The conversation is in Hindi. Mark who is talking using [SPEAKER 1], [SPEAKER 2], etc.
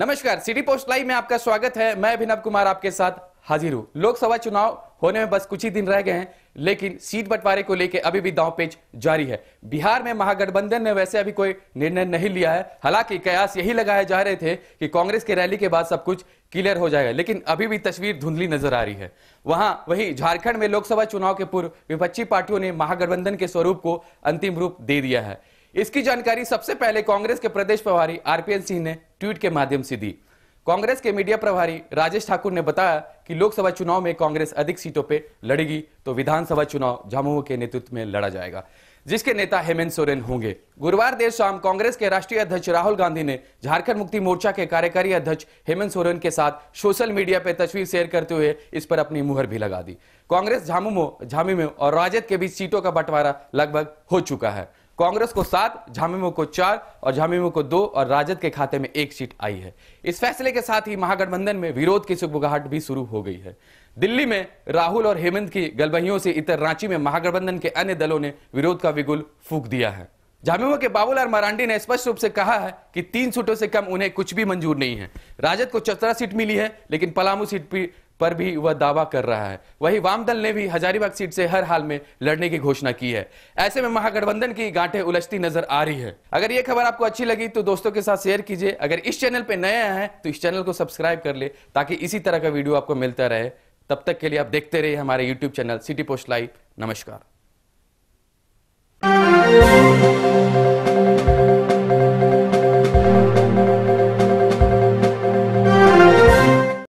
[SPEAKER 1] नमस्कार सिटी पोस्ट लाइव में आपका स्वागत है मैं अभिनव कुमार आपके साथ हाजिर हूं लोकसभा चुनाव होने में बस कुछ ही दिन रह गए हैं लेकिन सीट बंटवारे को लेकर अभी भी दांव पेच जारी है बिहार में महागठबंधन ने वैसे अभी कोई निर्णय नहीं लिया है हालांकि कयास यही लगाए जा रहे थे कि कांग्रेस के रैली के बाद सब कुछ क्लियर हो जाएगा लेकिन अभी भी तस्वीर धुंधली नजर आ रही है वहां वही झारखंड में लोकसभा चुनाव के पूर्व विपक्षी पार्टियों ने महागठबंधन के स्वरूप को अंतिम रूप दे दिया है इसकी जानकारी सबसे पहले कांग्रेस के प्रदेश प्रभारी आरपीएन सिंह ने ट्वीट के माध्यम से दी कांग्रेस के मीडिया प्रभारी राजेश ठाकुर ने बताया कि लोकसभा चुनाव में कांग्रेस अधिक सीटों पर लड़ेगी तो विधानसभा चुनाव झामुमो के नेतृत्व में लड़ा जाएगा जिसके नेता हेमंत सोरेन होंगे गुरुवार देर शाम कांग्रेस के राष्ट्रीय अध्यक्ष राहुल गांधी ने झारखंड मुक्ति मोर्चा के कार्यकारी अध्यक्ष हेमंत सोरेन के साथ सोशल मीडिया पर तस्वीर शेयर करते हुए इस पर अपनी मुहर भी लगा दी कांग्रेस झामुमो झामीमो और राजद के बीच सीटों का बंटवारा लगभग हो चुका है कांग्रेस को सात झामुमो को चार और झामुमो को दो और राजद के खाते में एक सीट आई है इस फैसले के साथ ही महागठबंधन में विरोध की सुबुगाहट भी शुरू हो गई है दिल्ली में राहुल और हेमंत की गलबहियों से इतर रांची में महागठबंधन के अन्य दलों ने विरोध का विगुल फूक दिया है झामुमो के बाबूलाल मरांडी ने स्पष्ट रूप से कहा है कि तीन सीटों से कम उन्हें कुछ भी मंजूर नहीं है राजद को चतरा सीट मिली है लेकिन पलामू सीट पर भी वह दावा कर रहा है वही वामदल ने भी हजारीबाग सीट से हर हाल में लड़ने की घोषणा की है ऐसे में महागठबंधन की गांठें उलझती नजर आ रही है अगर ये खबर आपको अच्छी लगी तो दोस्तों के साथ शेयर कीजिए अगर इस चैनल पर नए आए हैं तो इस चैनल को सब्सक्राइब कर ले ताकि इसी तरह का वीडियो आपको मिलता रहे तब तक के लिए आप देखते रहिए हमारे YouTube channel city post live नमस्कार